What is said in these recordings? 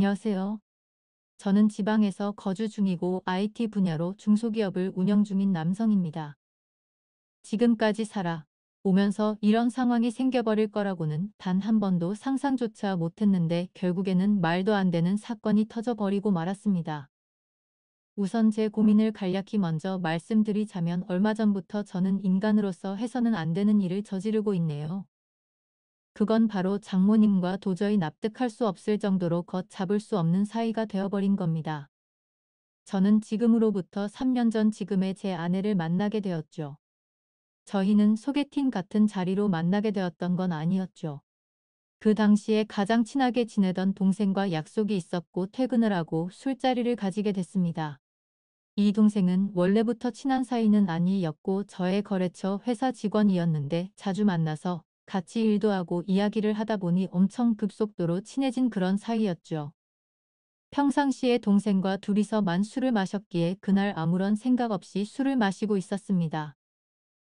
안녕하세요. 저는 지방에서 거주 중이고 IT 분야로 중소기업을 운영 중인 남성입니다. 지금까지 살아 오면서 이런 상황이 생겨버릴 거라고는 단 한 번도 상상조차 못했는데 결국에는 말도 안 되는 사건이 터져버리고 말았습니다. 우선 제 고민을 간략히 먼저 말씀드리자면 얼마 전부터 저는 인간으로서 해서는 안 되는 일을 저지르고 있네요. 그건 바로 장모님과 도저히 납득할 수 없을 정도로 걷잡을 수 없는 사이가 되어버린 겁니다. 저는 지금으로부터 3년 전 지금의 제 아내를 만나게 되었죠. 저희는 소개팅 같은 자리로 만나게 되었던 건 아니었죠. 그 당시에 가장 친하게 지내던 동생과 약속이 있었고 퇴근을 하고 술자리를 가지게 됐습니다. 이 동생은 원래부터 친한 사이는 아니었고 저의 거래처 회사 직원이었는데 자주 만나서 같이 일도 하고 이야기를 하다 보니 엄청 급속도로 친해진 그런 사이였죠. 평상시에 동생과 둘이서만 술을 마셨기에 그날 아무런 생각 없이 술을 마시고 있었습니다.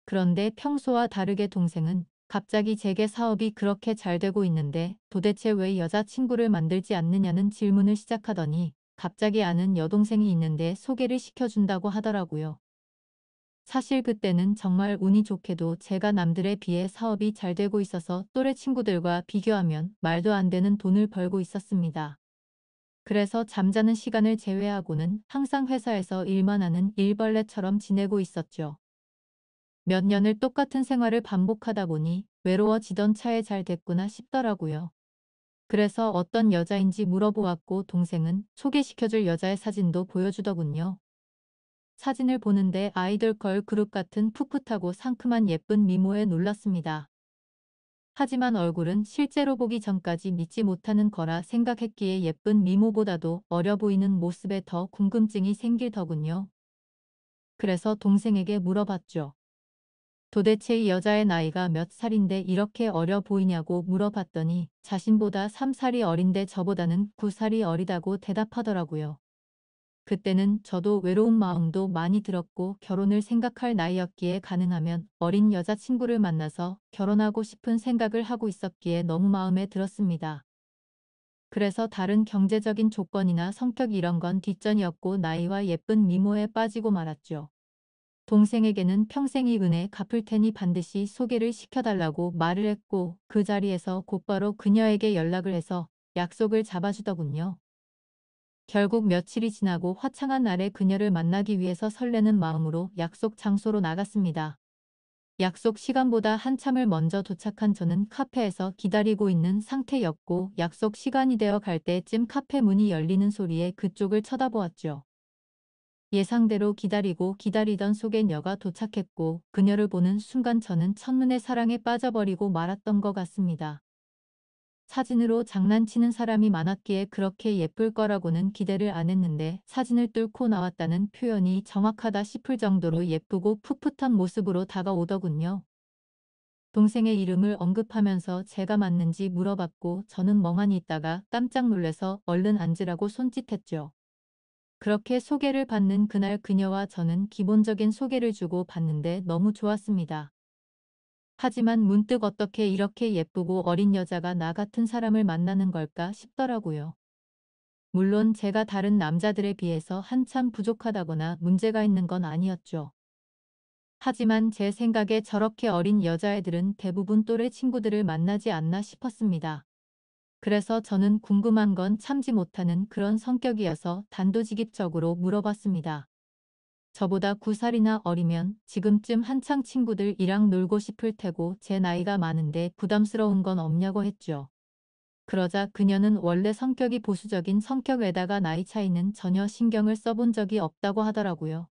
그런데 평소와 다르게 동생은 갑자기 제게 사업이 그렇게 잘 되고 있는데 도대체 왜 여자친구를 만들지 않느냐는 질문을 시작하더니 갑자기 아는 여동생이 있는데 소개를 시켜준다고 하더라고요. 사실 그때는 정말 운이 좋게도 제가 남들에 비해 사업이 잘 되고 있어서 또래 친구들과 비교하면 말도 안 되는 돈을 벌고 있었습니다. 그래서 잠자는 시간을 제외하고는 항상 회사에서 일만 하는 일벌레처럼 지내고 있었죠. 몇 년을 똑같은 생활을 반복하다 보니 외로워지던 차에 잘 됐구나 싶더라고요. 그래서 어떤 여자인지 물어보았고 동생은 소개시켜줄 여자의 사진도 보여주더군요. 사진을 보는데 아이돌걸 그룹 같은 풋풋하고 상큼한 예쁜 미모에 놀랐습니다. 하지만 얼굴은 실제로 보기 전까지 믿지 못하는 거라 생각했기에 예쁜 미모보다도 어려 보이는 모습에 더 궁금증이 생길더군요. 그래서 동생에게 물어봤죠. 도대체 이 여자의 나이가 몇 살인데 이렇게 어려 보이냐고 물어봤더니 자신보다 3살이 어린데 저보다는 9살이 어리다고 대답하더라고요. 그때는 저도 외로운 마음도 많이 들었고 결혼을 생각할 나이였기에 가능하면 어린 여자친구를 만나서 결혼하고 싶은 생각을 하고 있었기에 너무 마음에 들었습니다. 그래서 다른 경제적인 조건이나 성격 이런 건 뒷전이었고 나이와 예쁜 미모에 빠지고 말았죠. 동생에게는 평생이 은혜 갚을 테니 반드시 소개를 시켜달라고 말을 했고 그 자리에서 곧바로 그녀에게 연락을 해서 약속을 잡아주더군요. 결국 며칠이 지나고 화창한 날에 그녀를 만나기 위해서 설레는 마음으로 약속 장소로 나갔습니다. 약속 시간보다 한참을 먼저 도착한 저는 카페에서 기다리고 있는 상태였고 약속 시간이 되어 갈 때쯤 카페 문이 열리는 소리에 그쪽을 쳐다보았죠. 예상대로 기다리고 기다리던 소개녀가 도착했고 그녀를 보는 순간 저는 첫눈에 사랑에 빠져버리고 말았던 것 같습니다. 사진으로 장난치는 사람이 많았기에 그렇게 예쁠 거라고는 기대를 안 했는데 사진을 뚫고 나왔다는 표현이 정확하다 싶을 정도로 예쁘고 풋풋한 모습으로 다가오더군요. 동생의 이름을 언급하면서 제가 맞는지 물어봤고 저는 멍하니 있다가 깜짝 놀래서 얼른 앉으라고 손짓했죠. 그렇게 소개를 받는 그날 그녀와 저는 기본적인 소개를 주고 받는데 너무 좋았습니다. 하지만 문득 어떻게 이렇게 예쁘고 어린 여자가 나 같은 사람을 만나는 걸까 싶더라고요. 물론 제가 다른 남자들에 비해서 한참 부족하다거나 문제가 있는 건 아니었죠. 하지만 제 생각에 저렇게 어린 여자애들은 대부분 또래 친구들을 만나지 않나 싶었습니다. 그래서 저는 궁금한 건 참지 못하는 그런 성격이어서 단도직입적으로 물어봤습니다. 저보다 9살이나 어리면 지금쯤 한창 친구들이랑 놀고 싶을 테고 제 나이가 많은데 부담스러운 건 없냐고 했죠. 그러자 그녀는 원래 성격이 보수적인 성격에다가 나이 차이는 전혀 신경을 써본 적이 없다고 하더라고요.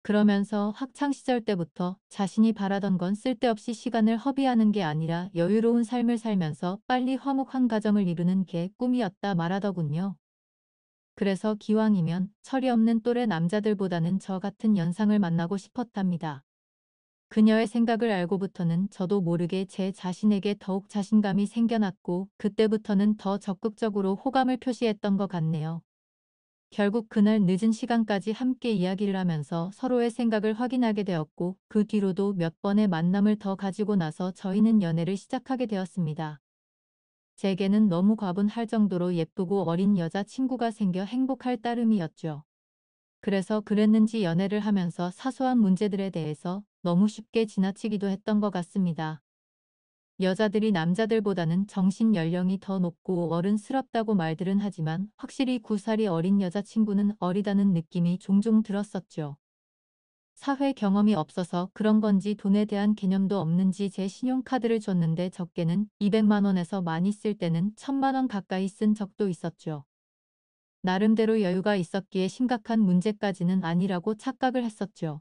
그러면서 학창시절 때부터 자신이 바라던 건 쓸데없이 시간을 허비하는 게 아니라 여유로운 삶을 살면서 빨리 화목한 가정을 이루는 게 꿈이었다 말하더군요. 그래서 기왕이면 철이 없는 또래 남자들보다는 저 같은 연상을 만나고 싶었답니다. 그녀의 생각을 알고부터는 저도 모르게 제 자신에게 더욱 자신감이 생겨났고 그때부터는 더 적극적으로 호감을 표시했던 것 같네요. 결국 그날 늦은 시간까지 함께 이야기를 하면서 서로의 생각을 확인하게 되었고 그 뒤로도 몇 번의 만남을 더 가지고 나서 저희는 연애를 시작하게 되었습니다. 제게는 너무 과분할 정도로 예쁘고 어린 여자친구가 생겨 행복할 따름이었죠. 그래서 그랬는지 연애를 하면서 사소한 문제들에 대해서 너무 쉽게 지나치기도 했던 것 같습니다. 여자들이 남자들보다는 정신 연령이 더 높고 어른스럽다고 말들은 하지만 확실히 9살이 어린 여자친구는 어리다는 느낌이 종종 들었었죠. 사회 경험이 없어서 그런 건지 돈에 대한 개념도 없는지 제 신용카드를 줬는데 적게는 200만원에서 많이 쓸 때는 1000만원 가까이 쓴 적도 있었죠. 나름대로 여유가 있었기에 심각한 문제까지는 아니라고 착각을 했었죠.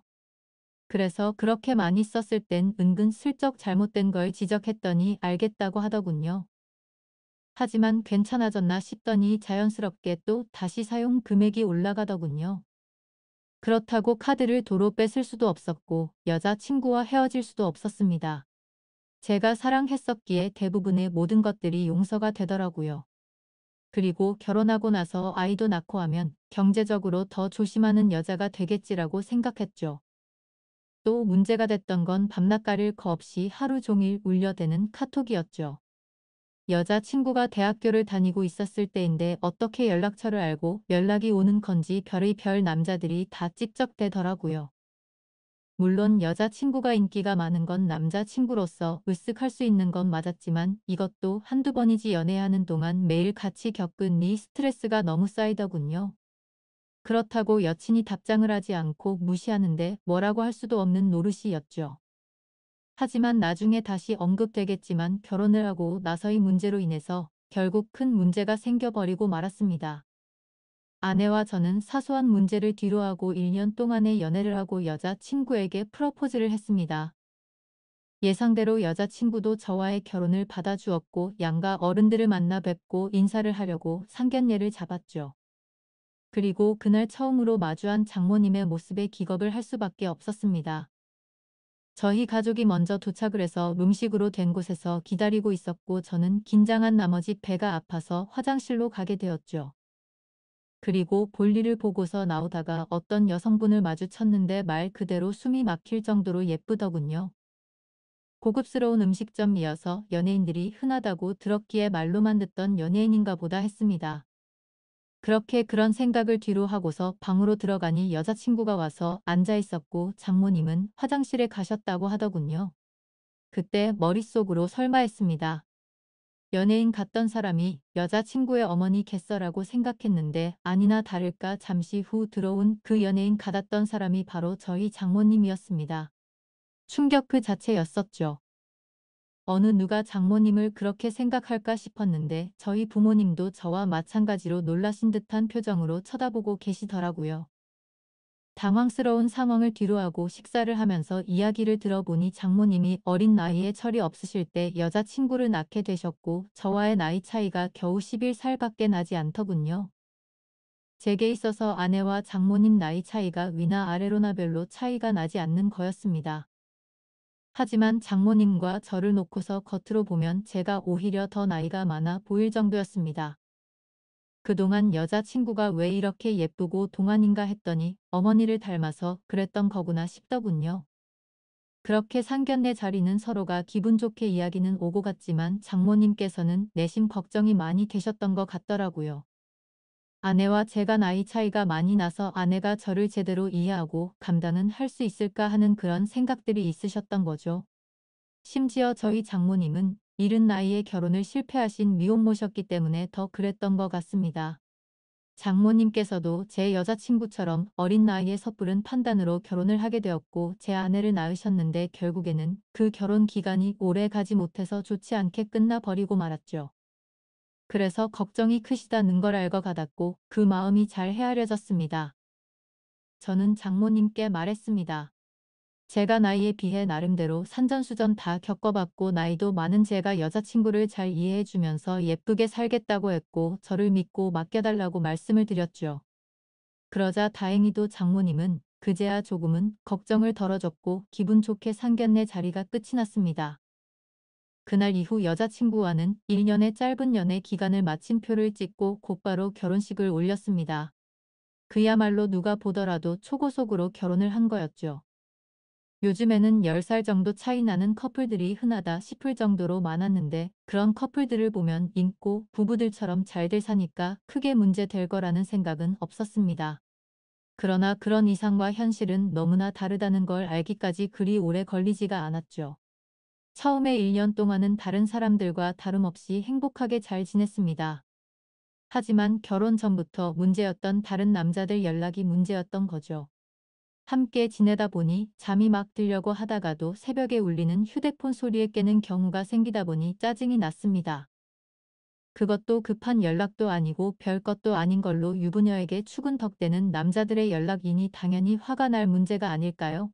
그래서 그렇게 많이 썼을 땐 은근 슬쩍 잘못된 걸 지적했더니 알겠다고 하더군요. 하지만 괜찮아졌나 싶더니 자연스럽게 또 다시 사용 금액이 올라가더군요. 그렇다고 카드를 도로 뺏을 수도 없었고 여자친구와 헤어질 수도 없었습니다. 제가 사랑했었기에 대부분의 모든 것들이 용서가 되더라고요. 그리고 결혼하고 나서 아이도 낳고 하면 경제적으로 더 조심하는 여자가 되겠지라고 생각했죠. 또 문제가 됐던 건 밤낮가를 거없이 하루 종일 울려대는 카톡이었죠. 여자친구가 대학교를 다니고 있었을 때인데 어떻게 연락처를 알고 연락이 오는 건지 별의 별 남자들이 다찝적대더라고요 물론 여자친구가 인기가 많은 건 남자친구로서 으쓱할 수 있는 건 맞았지만 이것도 한두 번이지 연애하는 동안 매일 같이 겪은 니 스트레스가 너무 쌓이더군요. 그렇다고 여친이 답장을 하지 않고 무시하는데 뭐라고 할 수도 없는 노릇이었죠. 하지만 나중에 다시 언급되겠지만 결혼을 하고 나서의 문제로 인해서 결국 큰 문제가 생겨버리고 말았습니다. 아내와 저는 사소한 문제를 뒤로하고 1년 동안의 연애를 하고 여자친구에게 프러포즈를 했습니다. 예상대로 여자친구도 저와의 결혼을 받아주었고 양가 어른들을 만나 뵙고 인사를 하려고 상견례를 잡았죠. 그리고 그날 처음으로 마주한 장모님의 모습에 기겁을 할 수밖에 없었습니다. 저희 가족이 먼저 도착을 해서 음식으로된 곳에서 기다리고 있었고 저는 긴장한 나머지 배가 아파서 화장실로 가게 되었죠. 그리고 볼일을 보고서 나오다가 어떤 여성분을 마주쳤는데 말 그대로 숨이 막힐 정도로 예쁘더군요. 고급스러운 음식점이어서 연예인들이 흔하다고 들었기에 말로만 듣던 연예인인가 보다 했습니다. 그렇게 그런 생각을 뒤로 하고서 방으로 들어가니 여자친구가 와서 앉아있었고 장모님은 화장실에 가셨다고 하더군요. 그때 머릿속으로 설마했습니다. 연예인 갔던 사람이 여자친구의 어머니 겠어라고 생각했는데 아니나 다를까 잠시 후 들어온 그 연예인 같았던 사람이 바로 저희 장모님이었습니다. 충격 그 자체였었죠. 어느 누가 장모님을 그렇게 생각할까 싶었는데 저희 부모님도 저와 마찬가지로 놀라신 듯한 표정으로 쳐다보고 계시더라고요. 당황스러운 상황을 뒤로하고 식사를 하면서 이야기를 들어보니 장모님이 어린 나이에 철이 없으실 때 여자친구를 낳게 되셨고 저와의 나이 차이가 겨우 11살밖에 나지 않더군요. 제게 있어서 아내와 장모님 나이 차이가 위나 아래로나 별로 차이가 나지 않는 거였습니다. 하지만 장모님과 저를 놓고서 겉으로 보면 제가 오히려 더 나이가 많아 보일 정도였습니다. 그동안 여자친구가 왜 이렇게 예쁘고 동안인가 했더니 어머니를 닮아서 그랬던 거구나 싶더군요. 그렇게 상견례 자리는 서로가 기분 좋게 이야기는 오고 갔지만 장모님께서는 내심 걱정이 많이 되셨던 것 같더라고요. 아내와 제가 나이 차이가 많이 나서 아내가 저를 제대로 이해하고 감당은 할 수 있을까 하는 그런 생각들이 있으셨던 거죠. 심지어 저희 장모님은 이른 나이에 결혼을 실패하신 미혼모셨기 때문에 더 그랬던 것 같습니다. 장모님께서도 제 여자친구처럼 어린 나이에 섣부른 판단으로 결혼을 하게 되었고 제 아내를 낳으셨는데 결국에는 그 결혼 기간이 오래 가지 못해서 좋지 않게 끝나버리고 말았죠. 그래서 걱정이 크시다는 걸알고가았고그 마음이 잘 헤아려졌습니다. 저는 장모님께 말했습니다. 제가 나이에 비해 나름대로 산전수전 다 겪어봤고 나이도 많은 제가 여자친구를 잘 이해해주면서 예쁘게 살겠다고 했고 저를 믿고 맡겨달라고 말씀을 드렸죠. 그러자 다행히도 장모님은 그제야 조금은 걱정을 덜어줬고 기분 좋게 상견례 자리가 끝이 났습니다. 그날 이후 여자친구와는 1년의 짧은 연애 기간을 마침표를 찍고 곧바로 결혼식을 올렸습니다. 그야말로 누가 보더라도 초고속으로 결혼을 한 거였죠. 요즘에는 10살 정도 차이 나는 커플들이 흔하다 싶을 정도로 많았는데 그런 커플들을 보면 인고 부부들처럼 잘들 사니까 크게 문제될 거라는 생각은 없었습니다. 그러나 그런 이상과 현실은 너무나 다르다는 걸 알기까지 그리 오래 걸리지가 않았죠. 처음에 1년 동안은 다른 사람들과 다름없이 행복하게 잘 지냈습니다. 하지만 결혼 전부터 문제였던 다른 남자들 연락이 문제였던 거죠. 함께 지내다 보니 잠이 막 들려고 하다가도 새벽에 울리는 휴대폰 소리에 깨는 경우가 생기다 보니 짜증이 났습니다. 그것도 급한 연락도 아니고 별 것도 아닌 걸로 유부녀에게 추근덕대는 남자들의 연락이니 당연히 화가 날 문제가 아닐까요?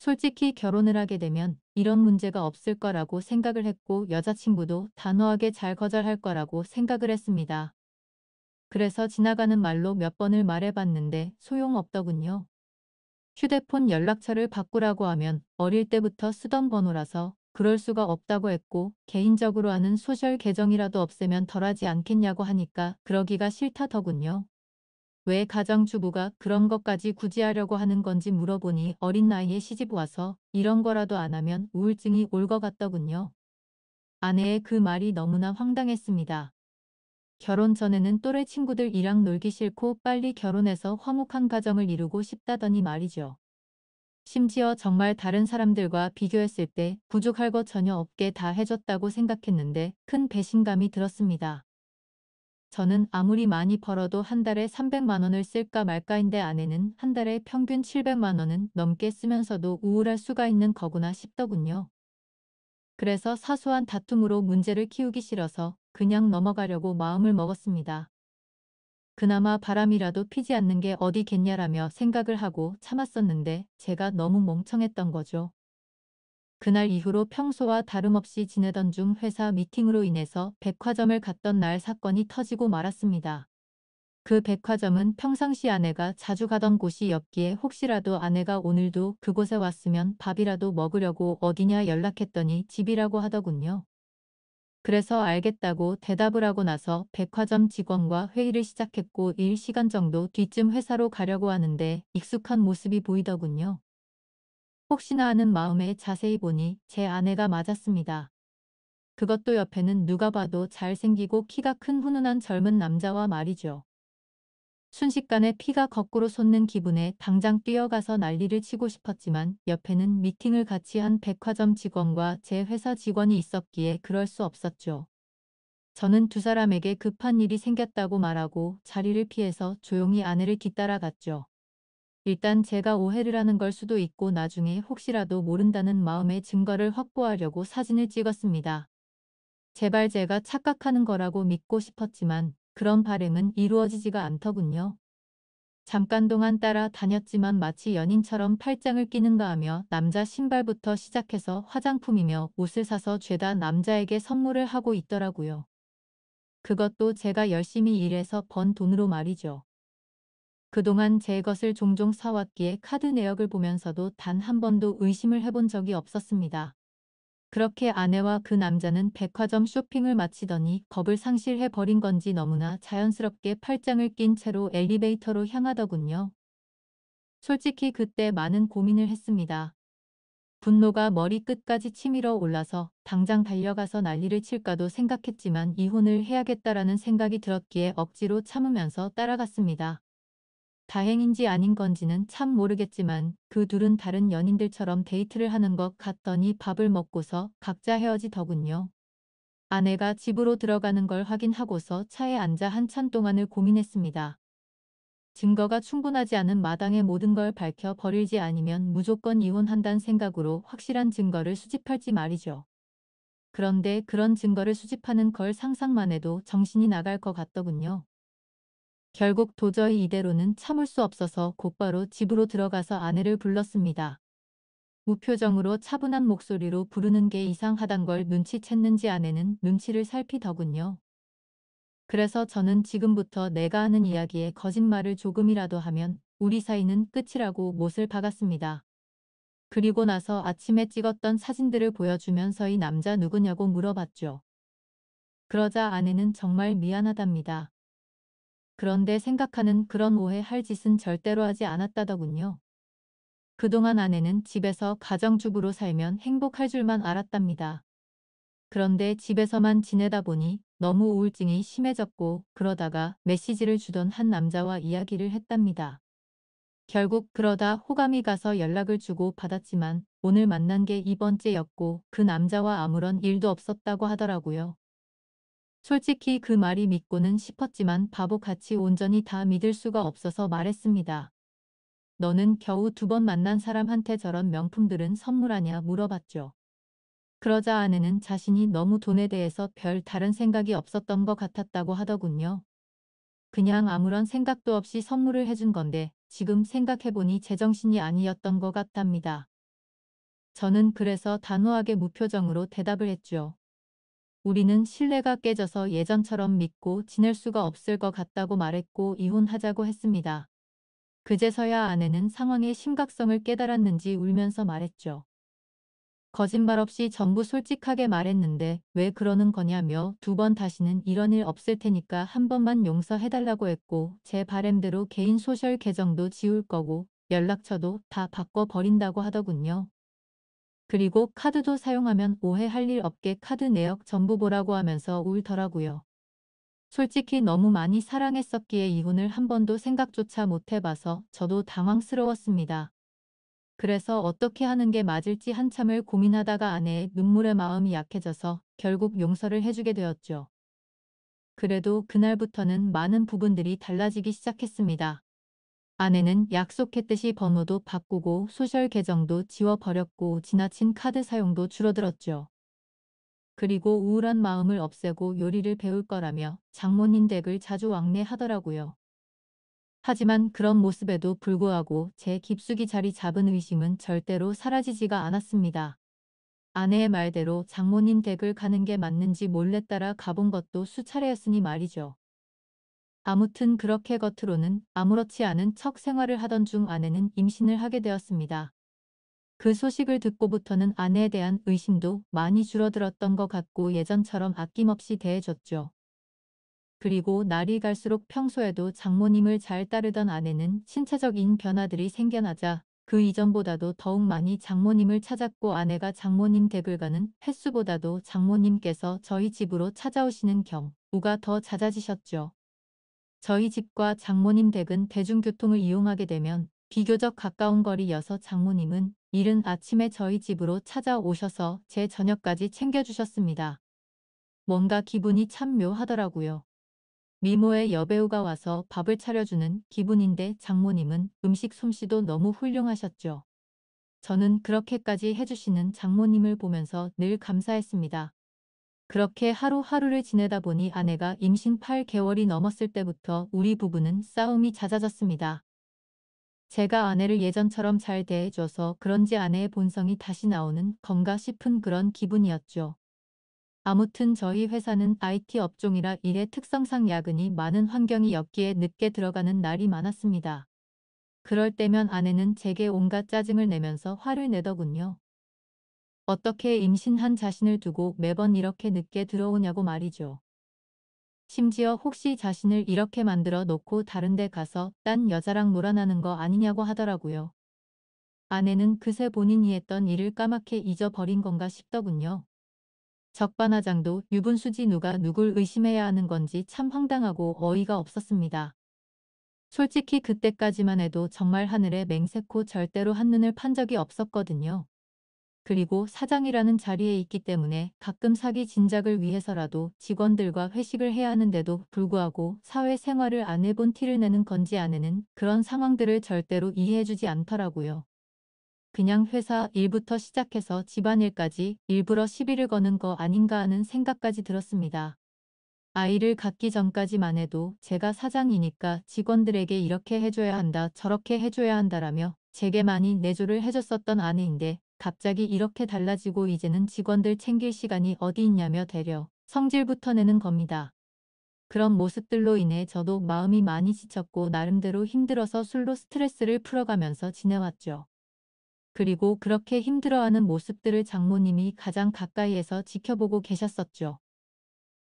솔직히 결혼을 하게 되면 이런 문제가 없을 거라고 생각을 했고 여자친구도 단호하게 잘 거절할 거라고 생각을 했습니다. 그래서 지나가는 말로 몇 번을 말해봤는데 소용없더군요. 휴대폰 연락처를 바꾸라고 하면 어릴 때부터 쓰던 번호라서 그럴 수가 없다고 했고 개인적으로 하는 소셜 계정이라도 없애면 덜하지 않겠냐고 하니까 그러기가 싫다더군요. 왜가정주부가 그런 것까지 굳이 하려고 하는 건지 물어보니 어린 나이에 시집 와서 이런 거라도 안 하면 우울증이 올 것 같더군요. 아내의 그 말이 너무나 황당했습니다. 결혼 전에는 또래 친구들이랑 놀기 싫고 빨리 결혼해서 화목한 가정을 이루고 싶다더니 말이죠. 심지어 정말 다른 사람들과 비교했을 때 부족할 것 전혀 없게 다 해줬다고 생각했는데 큰 배신감이 들었습니다. 저는 아무리 많이 벌어도 한 달에 300만 원을 쓸까 말까인데 아내는 한 달에 평균 700만 원은 넘게 쓰면서도 우울할 수가 있는 거구나 싶더군요. 그래서 사소한 다툼으로 문제를 키우기 싫어서 그냥 넘어가려고 마음을 먹었습니다. 그나마 바람이라도 피지 않는 게 어디겠냐라며 생각을 하고 참았었는데 제가 너무 멍청했던 거죠. 그날 이후로 평소와 다름없이 지내던 중 회사 미팅으로 인해서 백화점을 갔던 날 사건이 터지고 말았습니다. 그 백화점은 평상시 아내가 자주 가던 곳이었기에 혹시라도 아내가 오늘도 그곳에 왔으면 밥이라도 먹으려고 어디냐 연락했더니 집이라고 하더군요. 그래서 알겠다고 대답을 하고 나서 백화점 직원과 회의를 시작했고 1시간 정도 뒤쯤 회사로 가려고 하는데 익숙한 모습이 보이더군요. 혹시나 하는 마음에 자세히 보니 제 아내가 맞았습니다. 그것도 옆에는 누가 봐도 잘생기고 키가 큰 훈훈한 젊은 남자와 말이죠. 순식간에 피가 거꾸로 솟는 기분에 당장 뛰어가서 난리를 치고 싶었지만 옆에는 미팅을 같이 한 백화점 직원과 제 회사 직원이 있었기에 그럴 수 없었죠. 저는 두 사람에게 급한 일이 생겼다고 말하고 자리를 피해서 조용히 아내를 뒤따라갔죠. 일단 제가 오해를 하는 걸 수도 있고 나중에 혹시라도 모른다는 마음의 증거를 확보하려고 사진을 찍었습니다. 제발 제가 착각하는 거라고 믿고 싶었지만 그런 바램은 이루어지지가 않더군요. 잠깐 동안 따라 다녔지만 마치 연인처럼 팔짱을 끼는가 하며 남자 신발부터 시작해서 화장품이며 옷을 사서 죄다 남자에게 선물을 하고 있더라고요. 그것도 제가 열심히 일해서 번 돈으로 말이죠. 그동안 제 것을 종종 사왔기에 카드 내역을 보면서도 단 한 번도 의심을 해본 적이 없었습니다. 그렇게 아내와 그 남자는 백화점 쇼핑을 마치더니 겁을 상실해버린 건지 너무나 자연스럽게 팔짱을 낀 채로 엘리베이터로 향하더군요. 솔직히 그때 많은 고민을 했습니다. 분노가 머리끝까지 치밀어 올라서 당장 달려가서 난리를 칠까도 생각했지만 이혼을 해야겠다라는 생각이 들었기에 억지로 참으면서 따라갔습니다. 다행인지 아닌 건지는 참 모르겠지만 그 둘은 다른 연인들처럼 데이트를 하는 것 같더니 밥을 먹고서 각자 헤어지더군요. 아내가 집으로 들어가는 걸 확인하고서 차에 앉아 한참 동안을 고민했습니다. 증거가 충분하지 않은 마당의 모든 걸 밝혀 버릴지 아니면 무조건 이혼한다는 생각으로 확실한 증거를 수집할지 말이죠. 그런데 그런 증거를 수집하는 걸 상상만 해도 정신이 나갈 것 같더군요. 결국 도저히 이대로는 참을 수 없어서 곧바로 집으로 들어가서 아내를 불렀습니다. 무표정으로 차분한 목소리로 부르는 게 이상하단 걸 눈치챘는지 아내는 눈치를 살피더군요. 그래서 저는 지금부터 내가 하는 이야기에 거짓말을 조금이라도 하면 우리 사이는 끝이라고 못을 박았습니다. 그리고 나서 아침에 찍었던 사진들을 보여주면서 이 남자 누구냐고 물어봤죠. 그러자 아내는 정말 미안하답니다. 그런데 생각하는 그런 오해할 짓은 절대로 하지 않았다더군요. 그동안 아내는 집에서 가정주부로 살면 행복할 줄만 알았답니다. 그런데 집에서만 지내다 보니 너무 우울증이 심해졌고 그러다가 메시지를 주던 한 남자와 이야기를 했답니다. 결국 그러다 호감이 가서 연락을 주고 받았지만 오늘 만난 게 이번째였고 그 남자와 아무런 일도 없었다고 하더라고요. 솔직히 그 말이 믿고는 싶었지만 바보같이 온전히 다 믿을 수가 없어서 말했습니다. 너는 겨우 두 번 만난 사람한테 저런 명품들은 선물하냐 물어봤죠. 그러자 아내는 자신이 너무 돈에 대해서 별 다른 생각이 없었던 것 같았다고 하더군요. 그냥 아무런 생각도 없이 선물을 해준 건데 지금 생각해보니 제정신이 아니었던 것 같답니다. 저는 그래서 단호하게 무표정으로 대답을 했죠. 우리는 신뢰가 깨져서 예전처럼 믿고 지낼 수가 없을 것 같다고 말했고 이혼하자고 했습니다. 그제서야 아내는 상황의 심각성을 깨달았는지 울면서 말했죠. 거짓말 없이 전부 솔직하게 말했는데 왜 그러는 거냐며 두 번 다시는 이런 일 없을 테니까 한 번만 용서해달라고 했고 제 바램대로 개인 소셜 계정도 지울 거고 연락처도 다 바꿔버린다고 하더군요. 그리고 카드도 사용하면 오해할 일 없게 카드 내역 전부 보라고 하면서 울더라고요. 솔직히 너무 많이 사랑했었기에 이혼을 한 번도 생각조차 못해봐서 저도 당황스러웠습니다. 그래서 어떻게 하는 게 맞을지 한참을 고민하다가 아내의 눈물의 마음이 약해져서 결국 용서를 해주게 되었죠. 그래도 그날부터는 많은 부분들이 달라지기 시작했습니다. 아내는 약속했듯이 번호도 바꾸고 소셜 계정도 지워버렸고 지나친 카드 사용도 줄어들었죠. 그리고 우울한 마음을 없애고 요리를 배울 거라며 장모님 댁을 자주 왕래하더라고요. 하지만 그런 모습에도 불구하고 제 깊숙이 자리 잡은 의심은 절대로 사라지지가 않았습니다. 아내의 말대로 장모님 댁을 가는 게 맞는지 몰래 따라 가본 것도 수차례였으니 말이죠. 아무튼 그렇게 겉으로는 아무렇지 않은 척 생활을 하던 중 아내는 임신을 하게 되었습니다. 그 소식을 듣고부터는 아내에 대한 의심도 많이 줄어들었던 것 같고 예전처럼 아낌없이 대해줬죠. 그리고 날이 갈수록 평소에도 장모님을 잘 따르던 아내는 신체적인 변화들이 생겨나자 그 이전보다도 더욱 많이 장모님을 찾았고 아내가 장모님 댁을 가는 횟수보다도 장모님께서 저희 집으로 찾아오시는 경우가 더 잦아지셨죠. 저희 집과 장모님 댁은 대중교통을 이용하게 되면 비교적 가까운 거리여서 장모님은 이른 아침에 저희 집으로 찾아오셔서 제 저녁까지 챙겨주셨습니다. 뭔가 기분이 참 묘하더라고요. 미모의 여배우가 와서 밥을 차려주는 기분인데 장모님은 음식 솜씨도 너무 훌륭하셨죠. 저는 그렇게까지 해주시는 장모님을 보면서 늘 감사했습니다. 그렇게 하루하루를 지내다 보니 아내가 임신 8개월이 넘었을 때부터 우리 부부는 싸움이 잦아졌습니다. 제가 아내를 예전처럼 잘 대해줘서 그런지 아내의 본성이 다시 나오는 건가 싶은 그런 기분이었죠. 아무튼 저희 회사는 IT 업종이라 일의 특성상 야근이 많은 환경이었기에 늦게 들어가는 날이 많았습니다. 그럴 때면 아내는 제게 온갖 짜증을 내면서 화를 내더군요. 어떻게 임신한 자신을 두고 매번 이렇게 늦게 들어오냐고 말이죠. 심지어 혹시 자신을 이렇게 만들어 놓고 다른데 가서 딴 여자랑 놀아나는 거 아니냐고 하더라고요. 아내는 그새 본인이 했던 일을 까맣게 잊어버린 건가 싶더군요. 적반하장도 유분수지 누가 누굴 의심해야 하는 건지 참 황당하고 어이가 없었습니다. 솔직히 그때까지만 해도 정말 하늘에 맹세코 절대로 한눈을 판 적이 없었거든요. 그리고 사장이라는 자리에 있기 때문에 가끔 사기 진작을 위해서라도 직원들과 회식을 해야 하는데도 불구하고 사회생활을 안 해본 티를 내는 건지 아내는 그런 상황들을 절대로 이해해주지 않더라고요. 그냥 회사 일부터 시작해서 집안일까지 일부러 시비를 거는 거 아닌가 하는 생각까지 들었습니다. 아이를 갖기 전까지만 해도 제가 사장이니까 직원들에게 이렇게 해줘야 한다 저렇게 해줘야 한다라며 제게 많이 내조를 해줬었던 아내인데 갑자기 이렇게 달라지고 이제는 직원들 챙길 시간이 어디 있냐며 대려 성질부터 내는 겁니다. 그런 모습들로 인해 저도 마음이 많이 지쳤고 나름대로 힘들어서 술로 스트레스를 풀어가면서 지내왔죠. 그리고 그렇게 힘들어하는 모습들을 장모님이 가장 가까이에서 지켜보고 계셨었죠.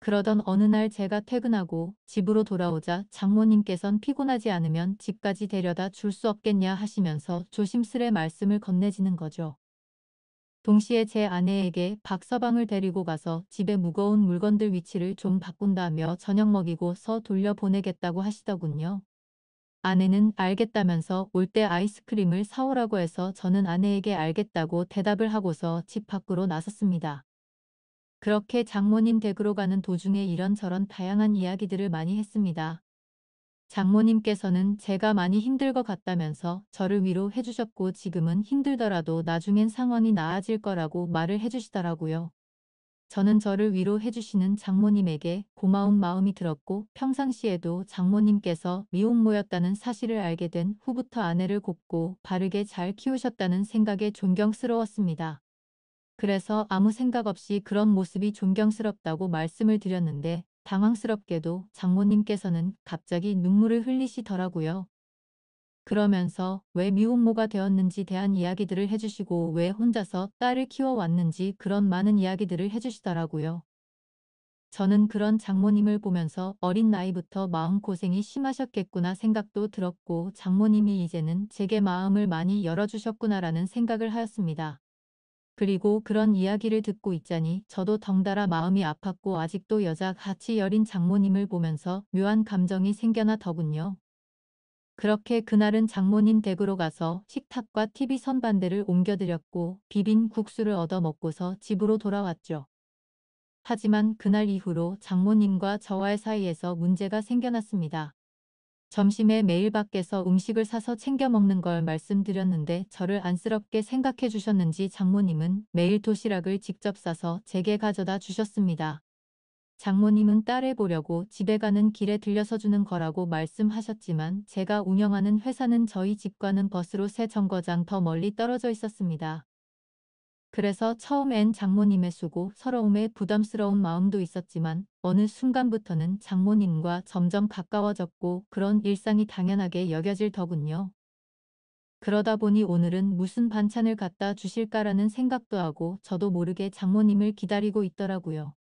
그러던 어느 날 제가 퇴근하고 집으로 돌아오자 장모님께선 피곤하지 않으면 집까지 데려다 줄 수 없겠냐 하시면서 조심스레 말씀을 건네지는 거죠. 동시에 제 아내에게 박서방을 데리고 가서 집에 무거운 물건들 위치를 좀 바꾼다며 저녁 먹이고 서 돌려보내겠다고 하시더군요. 아내는 알겠다면서 올 때 아이스크림을 사오라고 해서 저는 아내에게 알겠다고 대답을 하고서 집 밖으로 나섰습니다. 그렇게 장모님 댁으로 가는 도중에 이런저런 다양한 이야기들을 많이 했습니다. 장모님께서는 제가 많이 힘들 것 같다면서 저를 위로해 주셨고 지금은 힘들더라도 나중엔 상황이 나아질 거라고 말을 해주시더라고요. 저는 저를 위로해 주시는 장모님에게 고마운 마음이 들었고 평상시에도 장모님께서 미혼모였다는 사실을 알게 된 후부터 아내를 곱고 바르게 잘 키우셨다는 생각에 존경스러웠습니다. 그래서 아무 생각 없이 그런 모습이 존경스럽다고 말씀을 드렸는데 당황스럽게도 장모님께서는 갑자기 눈물을 흘리시더라고요. 그러면서 왜 미혼모가 되었는지 대한 이야기들을 해주시고 왜 혼자서 딸을 키워왔는지 그런 많은 이야기들을 해주시더라고요. 저는 그런 장모님을 보면서 어린 나이부터 마음고생이 심하셨겠구나 생각도 들었고 장모님이 이제는 제게 마음을 많이 열어주셨구나라는 생각을 하였습니다. 그리고 그런 이야기를 듣고 있자니 저도 덩달아 마음이 아팠고 아직도 여자같이 여린 장모님을 보면서 묘한 감정이 생겨나 더군요. 그렇게 그날은 장모님 댁으로 가서 식탁과 TV 선반대를 옮겨드렸고 비빈 국수를 얻어 먹고서 집으로 돌아왔죠. 하지만 그날 이후로 장모님과 저와의 사이에서 문제가 생겨났습니다. 점심에 매일 밖에서 음식을 사서 챙겨 먹는 걸 말씀드렸는데 저를 안쓰럽게 생각해 주셨는지 장모님은 매일 도시락을 직접 싸서 제게 가져다 주셨습니다. 장모님은 딸을 보려고 집에 가는 길에 들려서 주는 거라고 말씀하셨지만 제가 운영하는 회사는 저희 집과는 버스로 새 정거장 더 멀리 떨어져 있었습니다. 그래서 처음엔 장모님의 수고 서러움에 부담스러운 마음도 있었지만 어느 순간부터는 장모님과 점점 가까워졌고 그런 일상이 당연하게 여겨질 더군요. 그러다 보니 오늘은 무슨 반찬을 갖다 주실까라는 생각도 하고 저도 모르게 장모님을 기다리고 있더라고요.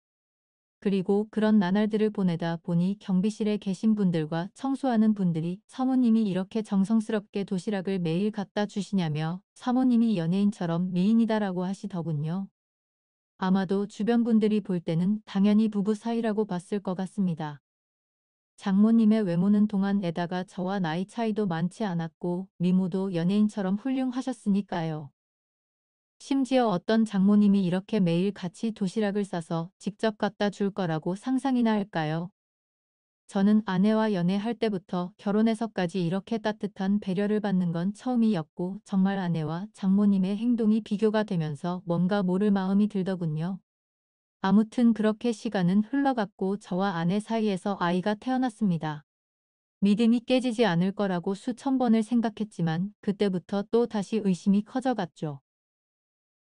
그리고 그런 나날들을 보내다 보니 경비실에 계신 분들과 청소하는 분들이 사모님이 이렇게 정성스럽게 도시락을 매일 갖다 주시냐며 사모님이 연예인처럼 미인이다라고 하시더군요. 아마도 주변 분들이 볼 때는 당연히 부부 사이라고 봤을 것 같습니다. 장모님의 외모는 동안 에다가 저와 나이 차이도 많지 않았고 미모도 연예인처럼 훌륭하셨으니까요. 심지어 어떤 장모님이 이렇게 매일 같이 도시락을 싸서 직접 갖다 줄 거라고 상상이나 할까요? 저는 아내와 연애할 때부터 결혼해서까지 이렇게 따뜻한 배려를 받는 건 처음이었고 정말 아내와 장모님의 행동이 비교가 되면서 뭔가 모를 마음이 들더군요. 아무튼 그렇게 시간은 흘러갔고 저와 아내 사이에서 아이가 태어났습니다. 믿음이 깨지지 않을 거라고 수천 번을 생각했지만 그때부터 또 다시 의심이 커져갔죠.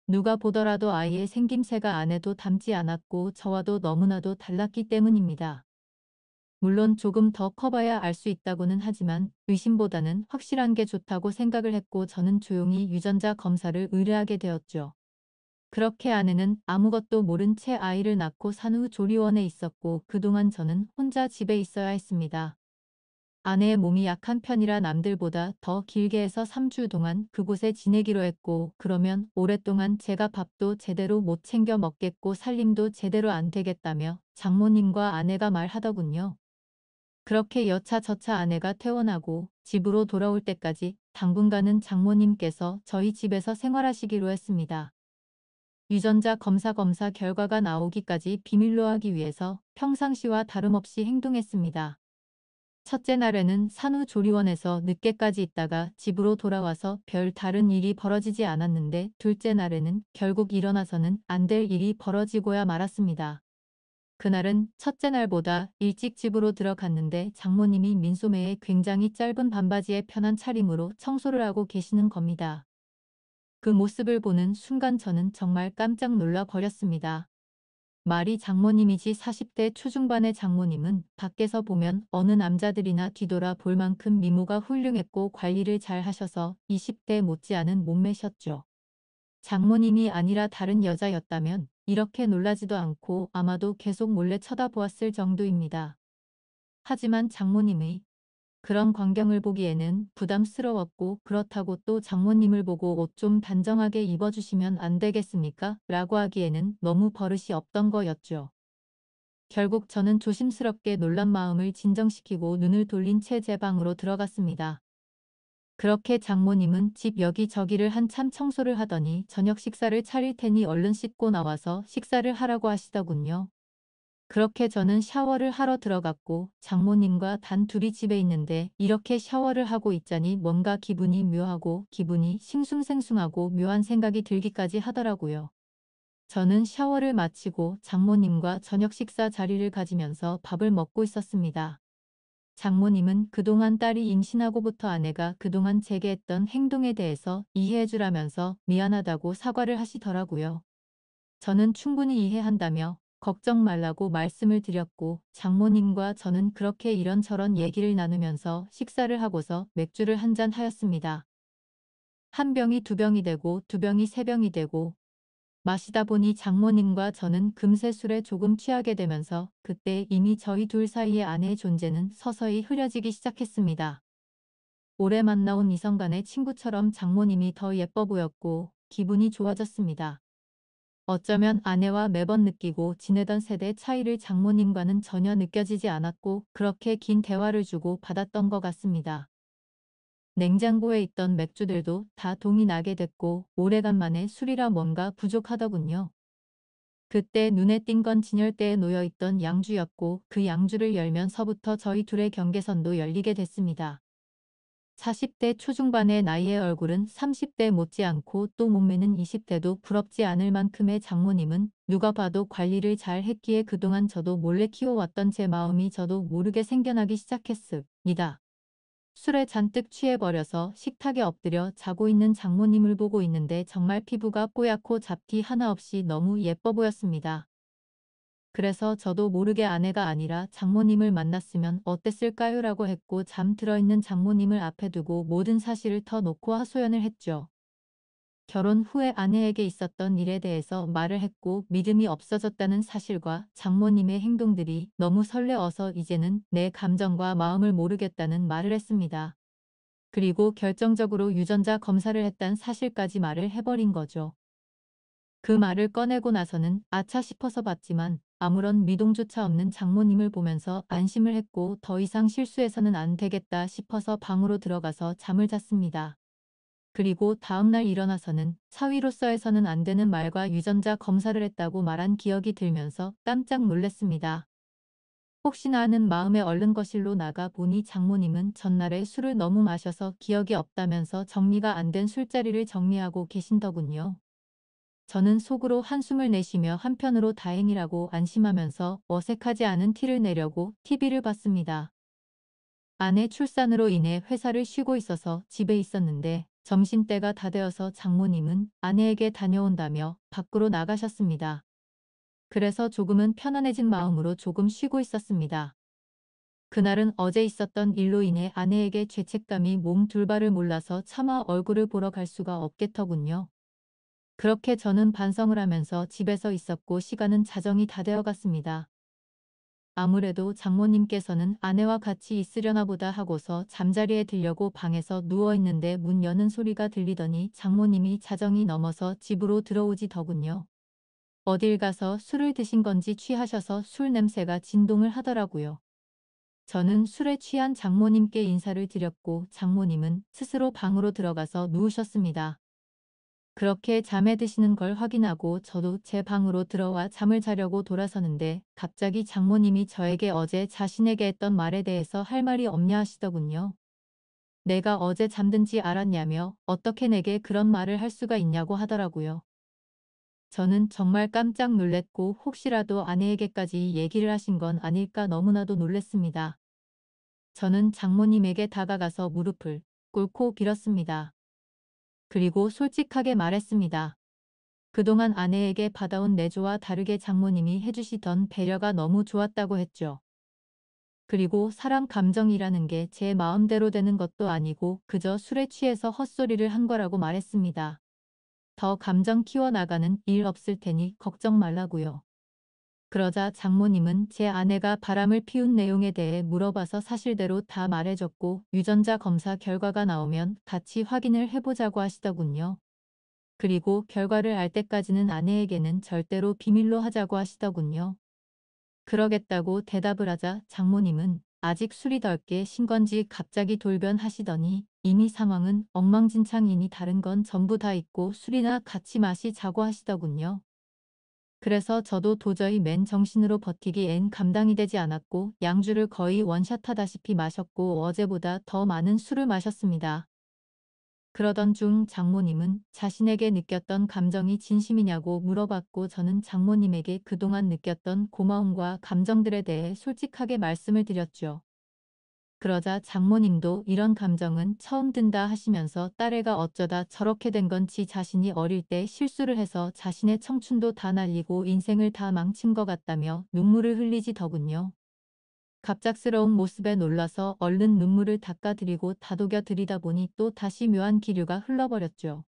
누가 보더라도 아이의 생김새가 아내도 닮지 않았고 저와도 너무나도 달랐기 때문입니다. 물론 조금 더 커봐야 알 수 있다고는 하지만 의심보다는 확실한 게 좋다고 생각을 했고 저는 조용히 유전자 검사를 의뢰하게 되었죠. 그렇게 아내는 아무것도 모른 채 아이를 낳고 산후 조리원에 있었고 그동안 저는 혼자 집에 있어야 했습니다. 아내의 몸이 약한 편이라 남들보다 더 길게 해서 3주 동안 그곳에 지내기로 했고 그러면 오랫동안 제가 밥도 제대로 못 챙겨 먹겠고 살림도 제대로 안 되겠다며 장모님과 아내가 말하더군요. 그렇게 여차저차 아내가 퇴원하고 집으로 돌아올 때까지 당분간은 장모님께서 저희 집에서 생활하시기로 했습니다. 유전자 검사 검사 결과가 나오기까지 비밀로 하기 위해서 평상시와 다름없이 행동했습니다. 첫째 날에는 산후조리원에서 늦게까지 있다가 집으로 돌아와서 별 다른 일이 벌어지지 않았는데 둘째 날에는 결국 일어나서는 안 될 일이 벌어지고야 말았습니다. 그날은 첫째 날보다 일찍 집으로 들어갔는데 장모님이 민소매에 굉장히 짧은 반바지에 편한 차림으로 청소를 하고 계시는 겁니다. 그 모습을 보는 순간 저는 정말 깜짝 놀라 버렸습니다. 말이 장모님이지 40대 초중반의 장모님은 밖에서 보면 어느 남자들이나 뒤돌아 볼 만큼 미모가 훌륭했고 관리를 잘 하셔서 20대 못지않은 몸매셨죠. 장모님이 아니라 다른 여자였다면 이렇게 놀라지도 않고 아마도 계속 몰래 쳐다보았을 정도입니다. 하지만 장모님의 그런 광경을 보기에는 부담스러웠고 그렇다고 또 장모님을 보고 옷 좀 단정하게 입어주시면 안 되겠습니까? 라고 하기에는 너무 버릇이 없던 거였죠. 결국 저는 조심스럽게 놀란 마음을 진정시키고 눈을 돌린 채 제 방으로 들어갔습니다. 그렇게 장모님은 집 여기저기를 한참 청소를 하더니 저녁 식사를 차릴 테니 얼른 씻고 나와서 식사를 하라고 하시더군요. 그렇게 저는 샤워를 하러 들어갔고 장모님과 단 둘이 집에 있는데 이렇게 샤워를 하고 있자니 뭔가 기분이 묘하고 기분이 싱숭생숭하고 묘한 생각이 들기까지 하더라고요. 저는 샤워를 마치고 장모님과 저녁 식사 자리를 가지면서 밥을 먹고 있었습니다. 장모님은 그동안 딸이 임신하고부터 아내가 그동안 제게 했던 행동에 대해서 이해해주라면서 미안하다고 사과를 하시더라고요. 저는 충분히 이해한다며 걱정 말라고 말씀을 드렸고 장모님과 저는 그렇게 이런저런 얘기를 나누면서 식사를 하고서 맥주를 한 잔 하였습니다. 한 병이 두 병이 되고 두 병이 세 병이 되고 마시다 보니 장모님과 저는 금세 술에 조금 취하게 되면서 그때 이미 저희 둘 사이의 아내의 존재는 서서히 흐려지기 시작했습니다. 올해 만나온 이성 간의 친구처럼 장모님이 더 예뻐 보였고 기분이 좋아졌습니다. 어쩌면 아내와 매번 느끼고 지내던 세대 차이를 장모님과는 전혀 느껴지지 않았고 그렇게 긴 대화를 주고 받았던 것 같습니다. 냉장고에 있던 맥주들도 다 동이 나게 됐고 오래간만에 술이라 뭔가 부족하더군요. 그때 눈에 띈 건 진열대에 놓여있던 양주였고 그 양주를 열면서부터 저희 둘의 경계선도 열리게 됐습니다. 40대 초중반의 나이의 얼굴은 30대 못지않고 또 몸매는 20대도 부럽지 않을 만큼의 장모님은 누가 봐도 관리를 잘 했기에 그동안 저도 몰래 키워왔던 제 마음이 저도 모르게 생겨나기 시작했습니다. 술에 잔뜩 취해버려서 식탁에 엎드려 자고 있는 장모님을 보고 있는데 정말 피부가 뽀얗고 잡티 하나 없이 너무 예뻐 보였습니다. 그래서 저도 모르게 아내가 아니라 장모님을 만났으면 어땠을까요? 라고 했고 잠 들어있는 장모님을 앞에 두고 모든 사실을 터놓고 하소연을 했죠. 결혼 후에 아내에게 있었던 일에 대해서 말을 했고 믿음이 없어졌다는 사실과 장모님의 행동들이 너무 설레어서 이제는 내 감정과 마음을 모르겠다는 말을 했습니다. 그리고 결정적으로 유전자 검사를 했단 사실까지 말을 해버린 거죠. 그 말을 꺼내고 나서는 아차 싶어서 봤지만 아무런 미동조차 없는 장모님을 보면서 안심을 했고 더 이상 실수해서는 안 되겠다 싶어서 방으로 들어가서 잠을 잤습니다. 그리고 다음날 일어나서는 사위로서에서는 안 되는 말과 유전자 검사를 했다고 말한 기억이 들면서 깜짝 놀랐습니다. 혹시나 하는 마음에 얼른 거실로 나가 보니 장모님은 전날에 술을 너무 마셔서 기억이 없다면서 정리가 안 된 술자리를 정리하고 계신더군요. 저는 속으로 한숨을 내쉬며 한편으로 다행이라고 안심하면서 어색하지 않은 티를 내려고 TV를 봤습니다. 아내 출산으로 인해 회사를 쉬고 있어서 집에 있었는데 점심때가 다 되어서 장모님은 아내에게 다녀온다며 밖으로 나가셨습니다. 그래서 조금은 편안해진 마음으로 조금 쉬고 있었습니다. 그날은 어제 있었던 일로 인해 아내에게 죄책감이 몸 둘바를 몰라서 차마 얼굴을 보러 갈 수가 없겠더군요. 그렇게 저는 반성을 하면서 집에서 있었고 시간은 자정이 다 되어갔습니다. 아무래도 장모님께서는 아내와 같이 있으려나 보다 하고서 잠자리에 들려고 방에서 누워있는데 문 여는 소리가 들리더니 장모님이 자정이 넘어서 집으로 들어오지더군요. 어딜 가서 술을 드신 건지 취하셔서 술 냄새가 진동을 하더라고요. 저는 술에 취한 장모님께 인사를 드렸고 장모님은 스스로 방으로 들어가서 누우셨습니다. 그렇게 잠에 드시는 걸 확인하고 저도 제 방으로 들어와 잠을 자려고 돌아서는데 갑자기 장모님이 저에게 어제 자신에게 했던 말에 대해서 할 말이 없냐 하시더군요. 내가 어제 잠든지 알았냐며 어떻게 내게 그런 말을 할 수가 있냐고 하더라고요. 저는 정말 깜짝 놀랬고 혹시라도 아내에게까지 얘기를 하신 건 아닐까 너무나도 놀랬습니다. 저는 장모님에게 다가가서 무릎을 꿇고 빌었습니다. 그리고 솔직하게 말했습니다. 그동안 아내에게 받아온 내조와 다르게 장모님이 해주시던 배려가 너무 좋았다고 했죠. 그리고 사람 감정이라는 게 제 마음대로 되는 것도 아니고 그저 술에 취해서 헛소리를 한 거라고 말했습니다. 더 감정 키워나가는 일 없을 테니 걱정 말라고요. 그러자 장모님은 제 아내가 바람을 피운 내용에 대해 물어봐서 사실대로 다 말해줬고 유전자 검사 결과가 나오면 같이 확인을 해보자고 하시더군요. 그리고 결과를 알 때까지는 아내에게는 절대로 비밀로 하자고 하시더군요. 그러겠다고 대답을 하자 장모님은 아직 술이 덜게신 건지 갑자기 돌변하시더니 이미 상황은 엉망진창이니 다른 건 전부 다 있고 술이나 같이 마시자고 하시더군요. 그래서 저도 도저히 맨 정신으로 버티기엔 감당이 되지 않았고 양주를 거의 원샷하다시피 마셨고 어제보다 더 많은 술을 마셨습니다. 그러던 중 장모님은 자신에게 느꼈던 감정이 진심이냐고 물어봤고 저는 장모님에게 그동안 느꼈던 고마움과 감정들에 대해 솔직하게 말씀을 드렸죠. 그러자 장모님도 이런 감정은 처음 든다 하시면서 딸애가 어쩌다 저렇게 된건지 자신이 어릴 때 실수를 해서 자신의 청춘도 다 날리고 인생을 다 망친 것 같다며 눈물을 흘리지더군요. 갑작스러운 모습에 놀라서 얼른 눈물을 닦아드리고 다독여 드리다 보니 또 다시 묘한 기류가 흘러버렸죠.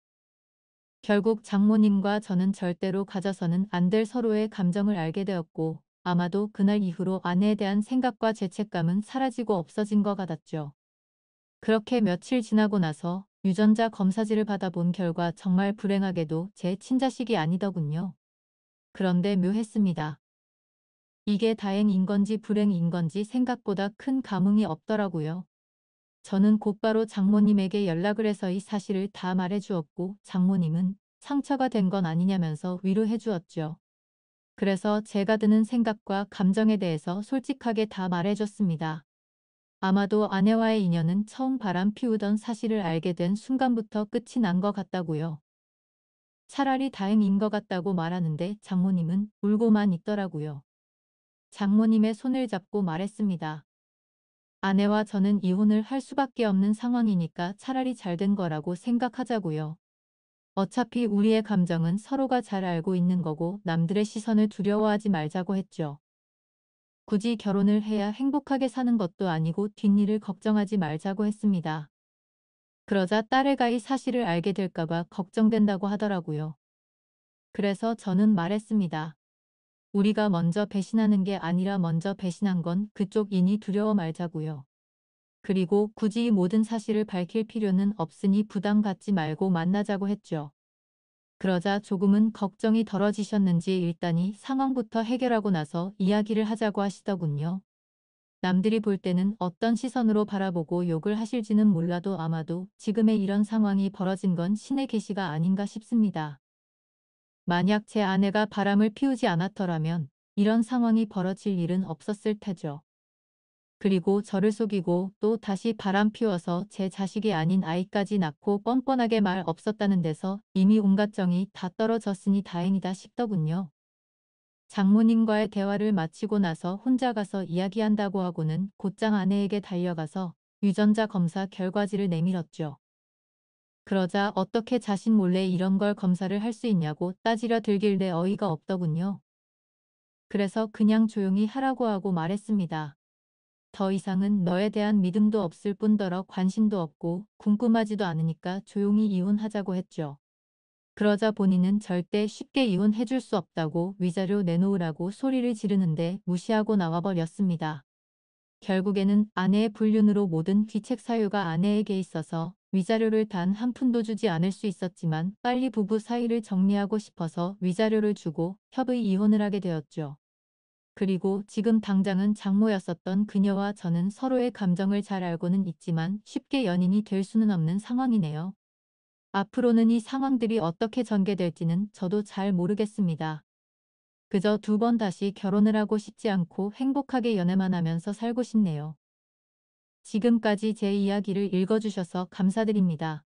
결국 장모님과 저는 절대로 가져서는 안 될 서로의 감정을 알게 되었고 아마도 그날 이후로 아내에 대한 생각과 죄책감은 사라지고 없어진 것 같았죠. 그렇게 며칠 지나고 나서 유전자 검사지를 받아본 결과 정말 불행하게도 제 친자식이 아니더군요. 그런데 묘했습니다. 이게 다행인 건지 불행인 건지 생각보다 큰 감흥이 없더라고요. 저는 곧바로 장모님에게 연락을 해서 이 사실을 다 말해주었고 장모님은 상처가 된 건 아니냐면서 위로해주었죠. 그래서 제가 드는 생각과 감정에 대해서 솔직하게 다 말해줬습니다. 아마도 아내와의 인연은 처음 바람 피우던 사실을 알게 된 순간부터 끝이 난 것 같다고요. 차라리 다행인 것 같다고 말하는데 장모님은 울고만 있더라고요. 장모님의 손을 잡고 말했습니다. 아내와 저는 이혼을 할 수밖에 없는 상황이니까 차라리 잘 된 거라고 생각하자고요. 어차피 우리의 감정은 서로가 잘 알고 있는 거고 남들의 시선을 두려워하지 말자고 했죠. 굳이 결혼을 해야 행복하게 사는 것도 아니고 뒷일을 걱정하지 말자고 했습니다. 그러자 딸애가 이 사실을 알게 될까봐 걱정된다고 하더라고요. 그래서 저는 말했습니다. 우리가 먼저 배신하는 게 아니라 먼저 배신한 건 그쪽인이 두려워 말자고요. 그리고 굳이 모든 사실을 밝힐 필요는 없으니 부담 갖지 말고 만나자고 했죠. 그러자 조금은 걱정이 덜어지셨는지 일단이 상황부터 해결하고 나서 이야기를 하자고 하시더군요. 남들이 볼 때는 어떤 시선으로 바라보고 욕을 하실지는 몰라도 아마도 지금의 이런 상황이 벌어진 건 신의 계시가 아닌가 싶습니다. 만약 제 아내가 바람을 피우지 않았더라면 이런 상황이 벌어질 일은 없었을 테죠. 그리고 저를 속이고 또 다시 바람 피워서 제 자식이 아닌 아이까지 낳고 뻔뻔하게 말 없었다는 데서 이미 온갖 정이 다 떨어졌으니 다행이다 싶더군요. 장모님과의 대화를 마치고 나서 혼자 가서 이야기한다고 하고는 곧장 아내에게 달려가서 유전자 검사 결과지를 내밀었죠. 그러자 어떻게 자신 몰래 이런 걸 검사를 할 수 있냐고 따지려 들길래 어이가 없더군요. 그래서 그냥 조용히 하라고 하고 말했습니다. 더 이상은 너에 대한 믿음도 없을 뿐더러 관심도 없고 궁금하지도 않으니까 조용히 이혼하자고 했죠. 그러자 본인은 절대 쉽게 이혼해줄 수 없다고 위자료 내놓으라고 소리를 지르는데 무시하고 나와버렸습니다. 결국에는 아내의 불륜으로 모든 귀책 사유가 아내에게 있어서 위자료를 단 한 푼도 주지 않을 수 있었지만 빨리 부부 사이를 정리하고 싶어서 위자료를 주고 협의 이혼을 하게 되었죠. 그리고 지금 당장은 장모였었던 그녀와 저는 서로의 감정을 잘 알고는 있지만 쉽게 연인이 될 수는 없는 상황이네요. 앞으로는 이 상황들이 어떻게 전개될지는 저도 잘 모르겠습니다. 그저 두 번 다시 결혼을 하고 싶지 않고 행복하게 연애만 하면서 살고 싶네요. 지금까지 제 이야기를 읽어주셔서 감사드립니다.